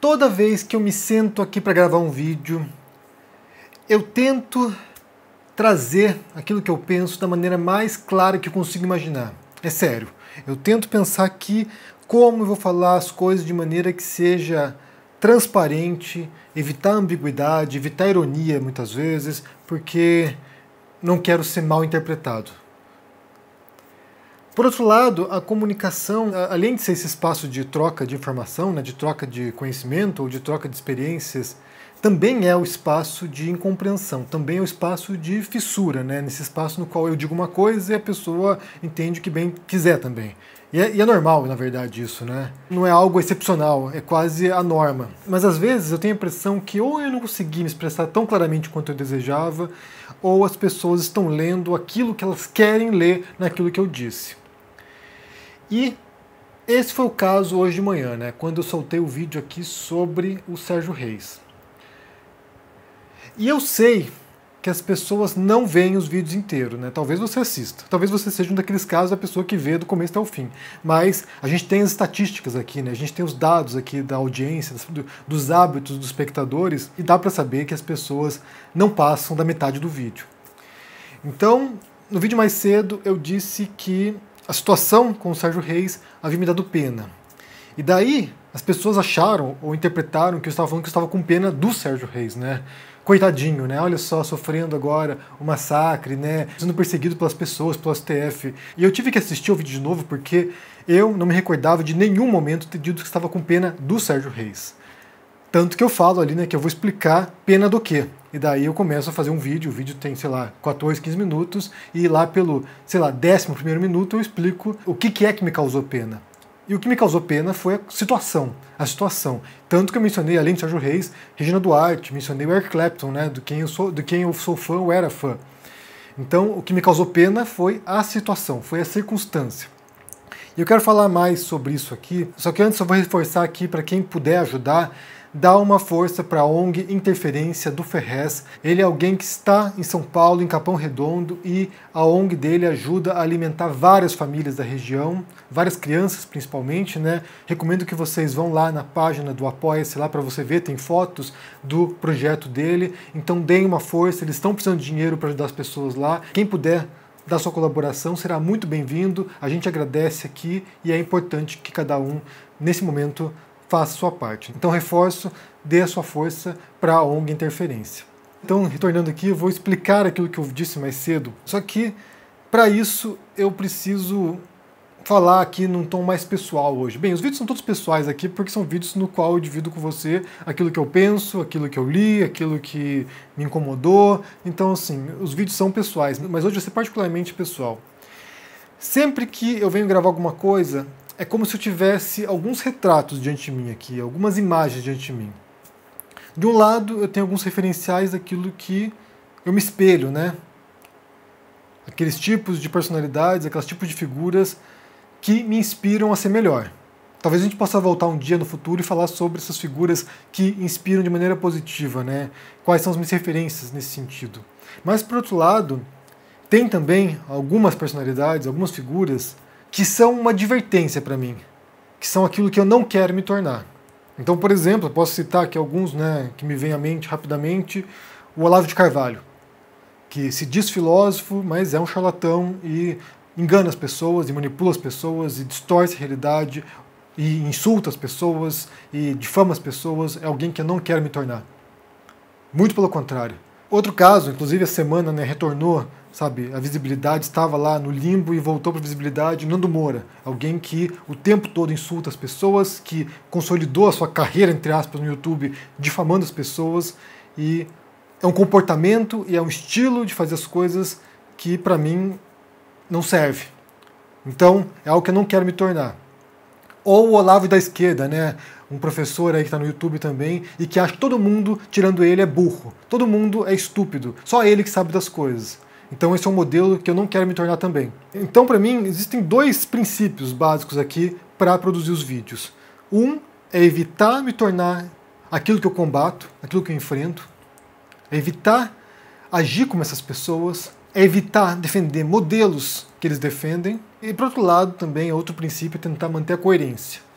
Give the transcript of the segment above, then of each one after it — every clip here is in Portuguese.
toda vez que eu me sento aqui para gravar um vídeo, eu tento trazer aquilo que eu penso da maneira mais clara que eu consigo imaginar. É sério. Eu tento pensar aqui como eu vou falar as coisas de maneira que seja transparente, evitar ambiguidade, evitar ironia muitas vezes, porque não quero ser mal interpretado. Por outro lado, a comunicação, além de ser esse espaço de troca de informação, né, de troca de conhecimento ou de troca de experiências, também é o espaço de incompreensão, também é o espaço de fissura, né, nesse espaço no qual eu digo uma coisa e a pessoa entende o que bem quiser também. E é, e é, normal, na verdade, isso, né? Não é algo excepcional, é quase a norma. Mas às vezes eu tenho a impressão que ou eu não consegui me expressar tão claramente quanto eu desejava, ou as pessoas estão lendo aquilo que elas querem ler naquilo que eu disse. E esse foi o caso hoje de manhã, né? Quando eu soltei o vídeo aqui sobre o Sérgio Reis. E eu sei que as pessoas não veem os vídeos inteiros, né? Talvez você assista. Talvez você seja um daqueles casos da pessoa que vê do começo até o fim. Mas a gente tem as estatísticas aqui, né? A gente tem os dados aqui da audiência, dos hábitos dos espectadores e dá para saber que as pessoas não passam da metade do vídeo. Então, no vídeo mais cedo eu disse que a situação com o Sérgio Reis havia me dado pena. E daí as pessoas acharam ou interpretaram que eu estava falando que eu estava com pena do Sérgio Reis, né? Coitadinho, né? Olha só, sofrendo agora o um massacre, né? Sendo perseguido pelas pessoas, pelo STF. E eu tive que assistir o vídeo de novo porque eu não me recordava de nenhum momento ter dito que estava com pena do Sérgio Reis. Tanto que eu falo ali, né, que eu vou explicar pena do quê. E daí eu começo a fazer um vídeo, o vídeo tem, sei lá, 14, 15 minutos, e lá pelo, sei lá, 11 primeiro minuto eu explico o que, que é que me causou pena. E o que me causou pena foi a situação, a situação. Tanto que eu mencionei, além de Sérgio Reis, Regina Duarte, mencionei o Eric Clapton, né, do quem eu sou, do quem eu sou fã ou era fã. Então, o que me causou pena foi a situação, foi a circunstância. E eu quero falar mais sobre isso aqui, só que antes eu vou reforçar aqui para quem puder ajudar, dá uma força para a ONG Interferência do Ferrez. Ele é alguém que está em São Paulo, em Capão Redondo, e a ONG dele ajuda a alimentar várias famílias da região, várias crianças principalmente, né? Recomendo que vocês vão lá na página do Apoia-se lá para você ver, tem fotos do projeto dele. Então deem uma força, eles estão precisando de dinheiro para ajudar as pessoas lá. Quem puder da sua colaboração será muito bem-vindo. A gente agradece aqui e é importante que cada um, nesse momento, faça sua parte. Então, reforço, dê a sua força para a ONG Interferência. Então, retornando aqui, eu vou explicar aquilo que eu disse mais cedo, só que para isso eu preciso falar aqui num tom mais pessoal hoje. Bem, os vídeos são todos pessoais aqui porque são vídeos no qual eu divido com você aquilo que eu penso, aquilo que eu li, aquilo que me incomodou. Então, assim, os vídeos são pessoais, mas hoje vai ser particularmente pessoal. Sempre que eu venho gravar alguma coisa, é como se eu tivesse alguns retratos diante de mim aqui, algumas imagens diante de mim. De um lado, eu tenho alguns referenciais daquilo que eu me espelho, né? Aqueles tipos de personalidades, aqueles tipos de figuras que me inspiram a ser melhor. Talvez a gente possa voltar um dia no futuro e falar sobre essas figuras que inspiram de maneira positiva, né? Quais são as minhas referências nesse sentido. Mas, por outro lado, tem também algumas personalidades, algumas figuras que são uma advertência para mim, que são aquilo que eu não quero me tornar. Então, por exemplo, eu posso citar aqui alguns né, que me vêm à mente rapidamente, o Olavo de Carvalho, que se diz filósofo, mas é um charlatão e engana as pessoas, e manipula as pessoas, e distorce a realidade, e insulta as pessoas, e difama as pessoas, é alguém que eu não quero me tornar. Muito pelo contrário, Outro caso, inclusive a semana né, retornou, sabe, a visibilidade estava lá no limbo e voltou para visibilidade. Nando Moura, alguém que o tempo todo insulta as pessoas, que consolidou a sua carreira, entre aspas, no YouTube, difamando as pessoas. E é um comportamento e é um estilo de fazer as coisas que, para mim, não serve. Então, é algo que eu não quero me tornar. Ou o Olavo da esquerda, né? um professor aí que está no YouTube também e que acha que todo mundo, tirando ele, é burro. Todo mundo é estúpido. Só ele que sabe das coisas. Então esse é um modelo que eu não quero me tornar também. Então para mim existem dois princípios básicos aqui para produzir os vídeos. Um é evitar me tornar aquilo que eu combato, aquilo que eu enfrento. É evitar agir como essas pessoas, é evitar defender modelos que eles defendem. E por outro lado também é outro princípio é tentar manter a coerência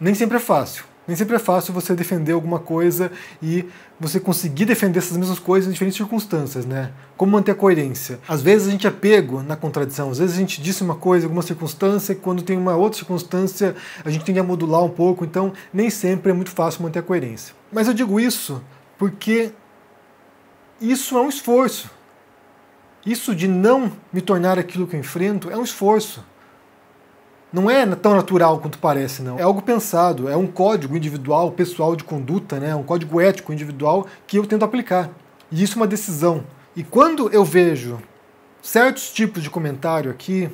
nem sempre é fácil. Nem sempre é fácil você defender alguma coisa e você conseguir defender essas mesmas coisas em diferentes circunstâncias, né? Como manter a coerência? Às vezes a gente é pego na contradição, às vezes a gente disse uma coisa em alguma circunstância e quando tem uma outra circunstância a gente tem que modular um pouco, então nem sempre é muito fácil manter a coerência. Mas eu digo isso porque isso é um esforço. Isso de não me tornar aquilo que eu enfrento é um esforço não é tão natural quanto parece, não. É algo pensado, é um código individual, pessoal de conduta, né? um código ético individual que eu tento aplicar. E isso é uma decisão. E quando eu vejo certos tipos de comentário aqui,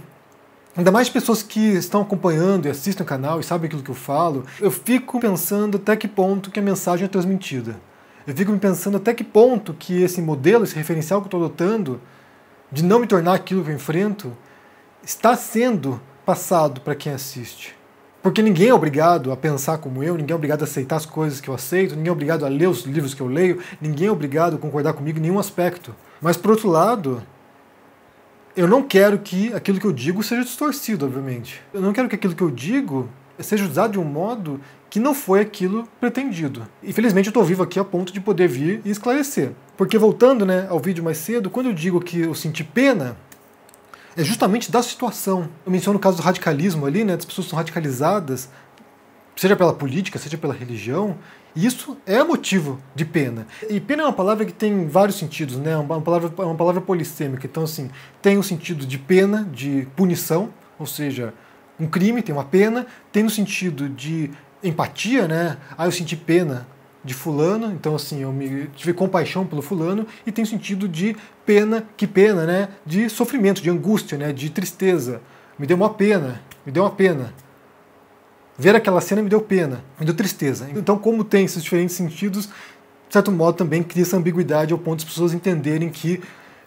ainda mais pessoas que estão acompanhando e assistem o canal e sabem aquilo que eu falo, eu fico pensando até que ponto que a mensagem é transmitida. Eu fico me pensando até que ponto que esse modelo, esse referencial que eu estou adotando, de não me tornar aquilo que eu enfrento, está sendo passado para quem assiste. Porque ninguém é obrigado a pensar como eu, ninguém é obrigado a aceitar as coisas que eu aceito, ninguém é obrigado a ler os livros que eu leio, ninguém é obrigado a concordar comigo em nenhum aspecto. Mas, por outro lado, eu não quero que aquilo que eu digo seja distorcido, obviamente. Eu não quero que aquilo que eu digo seja usado de um modo que não foi aquilo pretendido. E felizmente eu estou vivo aqui a ponto de poder vir e esclarecer. Porque voltando né, ao vídeo mais cedo, quando eu digo que eu senti pena é justamente da situação. Eu menciono o caso do radicalismo ali, né? As pessoas são radicalizadas, seja pela política, seja pela religião, e isso é motivo de pena. E pena é uma palavra que tem vários sentidos, né? É uma palavra, uma palavra polissêmica. Então, assim, tem o um sentido de pena, de punição, ou seja, um crime tem uma pena, tem o um sentido de empatia, né? Ah, eu senti pena de fulano, então assim, eu me tive compaixão pelo fulano e tem sentido de pena, que pena, né? De sofrimento, de angústia, né? De tristeza. Me deu uma pena, me deu uma pena. Ver aquela cena me deu pena, me deu tristeza. Então, como tem esses diferentes sentidos, de certo modo também cria essa ambiguidade ao ponto de as pessoas entenderem que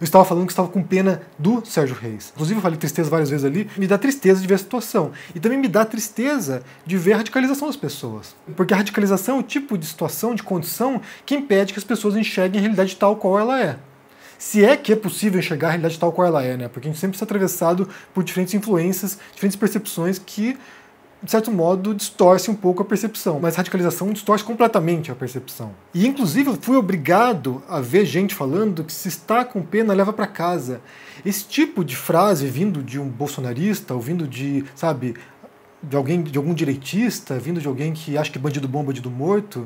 eu estava falando que estava com pena do Sérgio Reis. Inclusive, eu falei tristeza várias vezes ali. Me dá tristeza de ver a situação. E também me dá tristeza de ver a radicalização das pessoas. Porque a radicalização é o tipo de situação, de condição, que impede que as pessoas enxerguem a realidade tal qual ela é se é que é possível enxergar a realidade tal qual ela é, né? Porque a gente sempre está atravessado por diferentes influências, diferentes percepções que de certo modo, distorce um pouco a percepção. Mas radicalização distorce completamente a percepção. E, inclusive, eu fui obrigado a ver gente falando que se está com pena, leva para casa. Esse tipo de frase vindo de um bolsonarista, ou vindo de, sabe, de alguém, de algum direitista, vindo de alguém que acha que bandido bom, é bandido morto,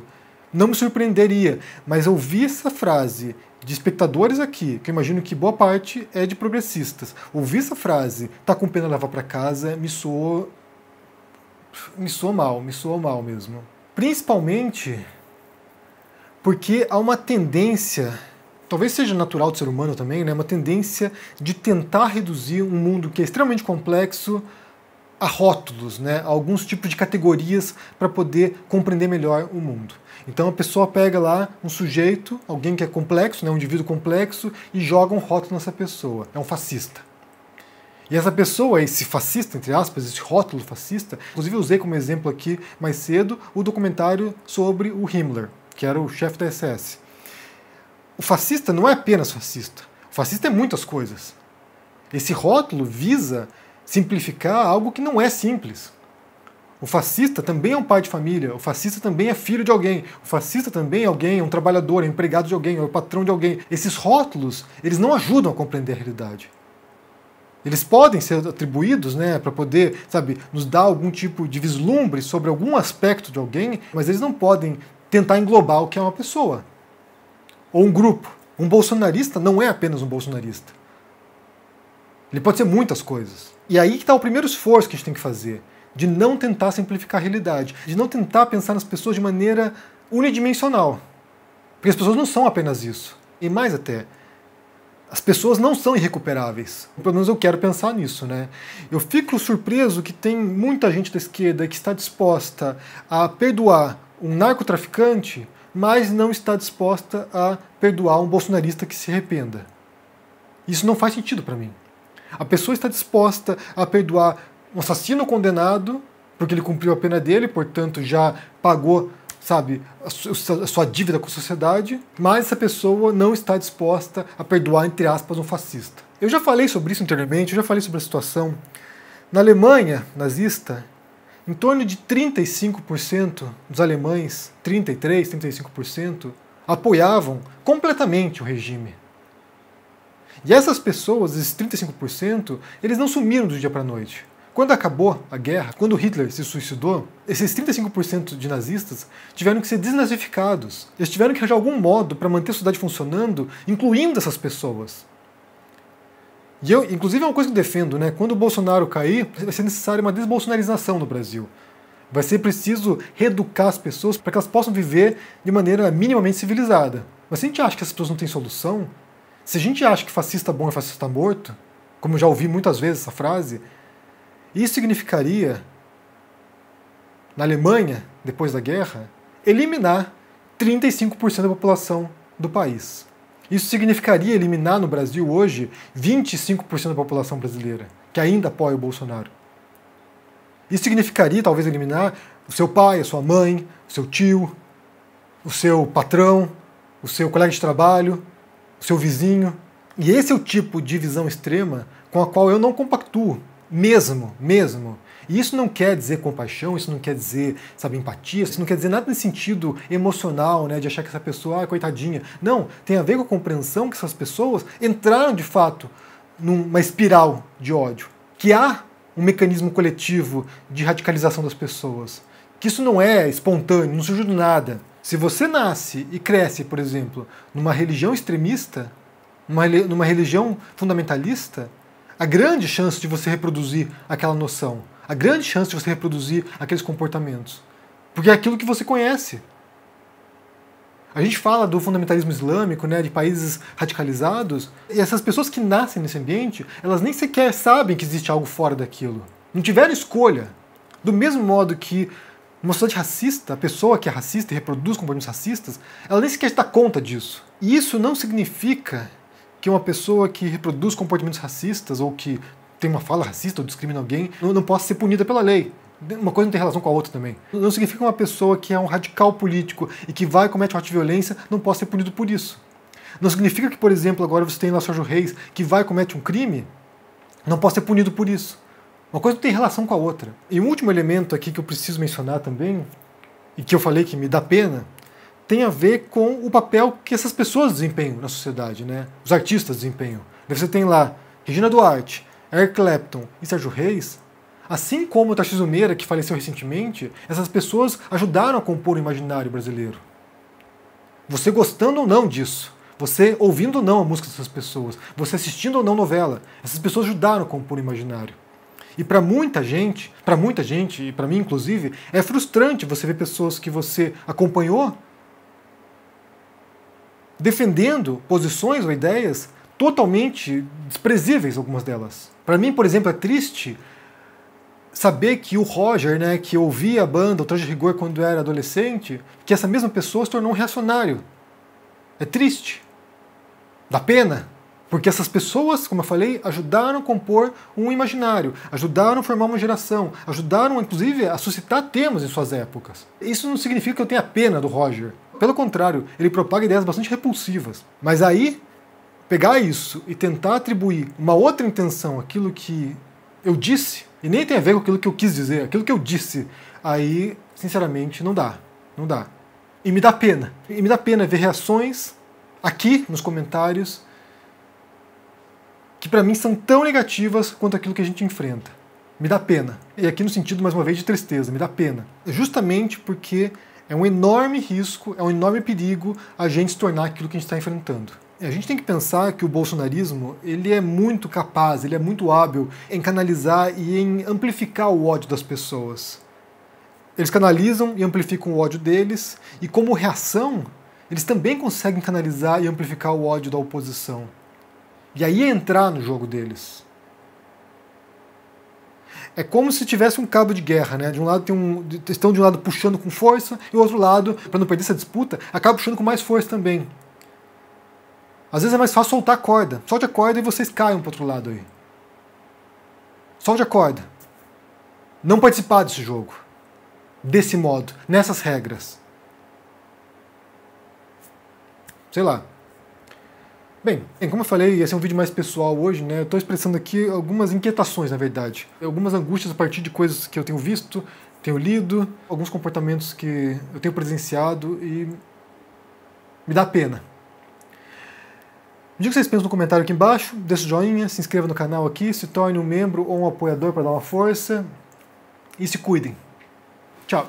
não me surpreenderia. Mas ouvir essa frase de espectadores aqui, que eu imagino que boa parte é de progressistas, ouvir essa frase, tá com pena leva para casa, me soou me soou mal, me soou mal mesmo. Principalmente porque há uma tendência, talvez seja natural do ser humano também, né, uma tendência de tentar reduzir um mundo que é extremamente complexo a rótulos, né, a alguns tipos de categorias para poder compreender melhor o mundo. Então a pessoa pega lá um sujeito, alguém que é complexo, né, um indivíduo complexo, e joga um rótulo nessa pessoa. É um fascista. E essa pessoa, esse fascista, entre aspas, esse rótulo fascista, inclusive usei como exemplo aqui mais cedo o documentário sobre o Himmler, que era o chefe da SS. O fascista não é apenas fascista. O fascista é muitas coisas. Esse rótulo visa simplificar algo que não é simples. O fascista também é um pai de família, o fascista também é filho de alguém, o fascista também é alguém, é um trabalhador, é um empregado de alguém, é o um patrão de alguém. Esses rótulos, eles não ajudam a compreender a realidade. Eles podem ser atribuídos, né, para poder, sabe, nos dar algum tipo de vislumbre sobre algum aspecto de alguém, mas eles não podem tentar englobar o que é uma pessoa ou um grupo. Um bolsonarista não é apenas um bolsonarista. Ele pode ser muitas coisas. E aí que está o primeiro esforço que a gente tem que fazer, de não tentar simplificar a realidade, de não tentar pensar nas pessoas de maneira unidimensional. Porque as pessoas não são apenas isso. E mais até, as pessoas não são irrecuperáveis. Pelo menos eu quero pensar nisso, né? Eu fico surpreso que tem muita gente da esquerda que está disposta a perdoar um narcotraficante, mas não está disposta a perdoar um bolsonarista que se arrependa. Isso não faz sentido para mim. A pessoa está disposta a perdoar um assassino condenado, porque ele cumpriu a pena dele, portanto já pagou sabe, a sua, dívida com a sociedade, mas essa pessoa não está disposta a perdoar, entre aspas, um fascista. Eu já falei sobre isso anteriormente, eu já falei sobre a situação. Na Alemanha nazista, em torno de 35% dos alemães, 33, 35%, apoiavam completamente o regime. E essas pessoas, esses 35%, eles não sumiram do dia para a noite. Quando acabou a guerra, quando Hitler se suicidou, esses 35% de nazistas tiveram que ser desnazificados. Eles tiveram que arranjar algum modo para manter a sociedade funcionando, incluindo essas pessoas. E eu, inclusive, é uma coisa que eu defendo, né? Quando o Bolsonaro cair, vai ser necessária uma desbolsonarização no Brasil. Vai ser preciso reeducar as pessoas para que elas possam viver de maneira minimamente civilizada. Mas se a gente acha que essas pessoas não têm solução, se a gente acha que fascista bom é fascista morto, como eu já ouvi muitas vezes essa frase, isso significaria, na Alemanha, depois da guerra, eliminar 35% da população do país. Isso significaria eliminar no Brasil hoje 25% da população brasileira, que ainda apoia o Bolsonaro. Isso significaria talvez eliminar o seu pai, a sua mãe, o seu tio, o seu patrão, o seu colega de trabalho, o seu vizinho. E esse é o tipo de visão extrema com a qual eu não compactuo. Mesmo, mesmo. E isso não quer dizer compaixão, isso não quer dizer, sabe, empatia, isso não quer dizer nada nesse sentido emocional, né, de achar que essa pessoa, ah, coitadinha. Não, tem a ver com a compreensão que essas pessoas entraram de fato numa espiral de ódio, que há um mecanismo coletivo de radicalização das pessoas, que isso não é espontâneo, não surge do nada. Se você nasce e cresce, por exemplo, numa religião extremista, numa religião fundamentalista, a grande chance de você reproduzir aquela noção, a grande chance de você reproduzir aqueles comportamentos. Porque é aquilo que você conhece. A gente fala do fundamentalismo islâmico, né, de países radicalizados, e essas pessoas que nascem nesse ambiente, elas nem sequer sabem que existe algo fora daquilo. Não tiveram escolha. Do mesmo modo que uma sociedade racista, a pessoa que é racista e reproduz comportamentos racistas, ela nem sequer dá conta disso. E isso não significa que uma pessoa que reproduz comportamentos racistas ou que tem uma fala racista ou discrimina alguém não, não possa ser punida pela lei. Uma coisa não tem relação com a outra também. Não significa que uma pessoa que é um radical político e que vai e comete um ato de violência não possa ser punido por isso. Não significa que, por exemplo, agora você tem lá Sérgio Reis que vai e comete um crime, não possa ser punido por isso. Uma coisa não tem relação com a outra. E um último elemento aqui que eu preciso mencionar também, e que eu falei que me dá pena, tem a ver com o papel que essas pessoas desempenham na sociedade, né? Os artistas desempenham. Você tem lá Regina Duarte, Eric Clapton e Sérgio Reis. Assim como o Tarcísio Meira, que faleceu recentemente, essas pessoas ajudaram a compor o imaginário brasileiro. Você gostando ou não disso, você ouvindo ou não a música dessas pessoas, você assistindo ou não novela, essas pessoas ajudaram a compor o imaginário. E para muita gente, para muita gente e para mim inclusive, é frustrante você ver pessoas que você acompanhou defendendo posições ou ideias totalmente desprezíveis, algumas delas. Para mim, por exemplo, é triste saber que o Roger, né, que ouvia a banda, o Traje Rigor, quando era adolescente, que essa mesma pessoa se tornou um reacionário. É triste. Dá pena. Porque essas pessoas, como eu falei, ajudaram a compor um imaginário, ajudaram a formar uma geração, ajudaram, inclusive, a suscitar temas em suas épocas. Isso não significa que eu tenha pena do Roger. Pelo contrário, ele propaga ideias bastante repulsivas. Mas aí, pegar isso e tentar atribuir uma outra intenção àquilo que eu disse, e nem tem a ver com aquilo que eu quis dizer, aquilo que eu disse, aí, sinceramente, não dá. Não dá. E me dá pena. E me dá pena ver reações aqui nos comentários que para mim são tão negativas quanto aquilo que a gente enfrenta. Me dá pena. E aqui no sentido, mais uma vez, de tristeza, me dá pena. Justamente porque é um enorme risco, é um enorme perigo a gente se tornar aquilo que a gente está enfrentando. A gente tem que pensar que o bolsonarismo ele é muito capaz, ele é muito hábil em canalizar e em amplificar o ódio das pessoas. Eles canalizam e amplificam o ódio deles, e como reação, eles também conseguem canalizar e amplificar o ódio da oposição. E aí é entrar no jogo deles é como se tivesse um cabo de guerra, né? De um lado tem um, estão de um lado puxando com força e o outro lado, para não perder essa disputa, acaba puxando com mais força também. Às vezes é mais fácil soltar a corda. Solte a corda e vocês caem para outro lado aí. Solte a corda. Não participar desse jogo. Desse modo, nessas regras. Sei lá, Bem, como eu falei, esse é um vídeo mais pessoal hoje, né? Eu estou expressando aqui algumas inquietações, na verdade. Algumas angústias a partir de coisas que eu tenho visto, tenho lido, alguns comportamentos que eu tenho presenciado e me dá pena. Me diga o que vocês pensam no comentário aqui embaixo, dê o joinha, se inscreva no canal aqui, se torne um membro ou um apoiador para dar uma força e se cuidem. Tchau!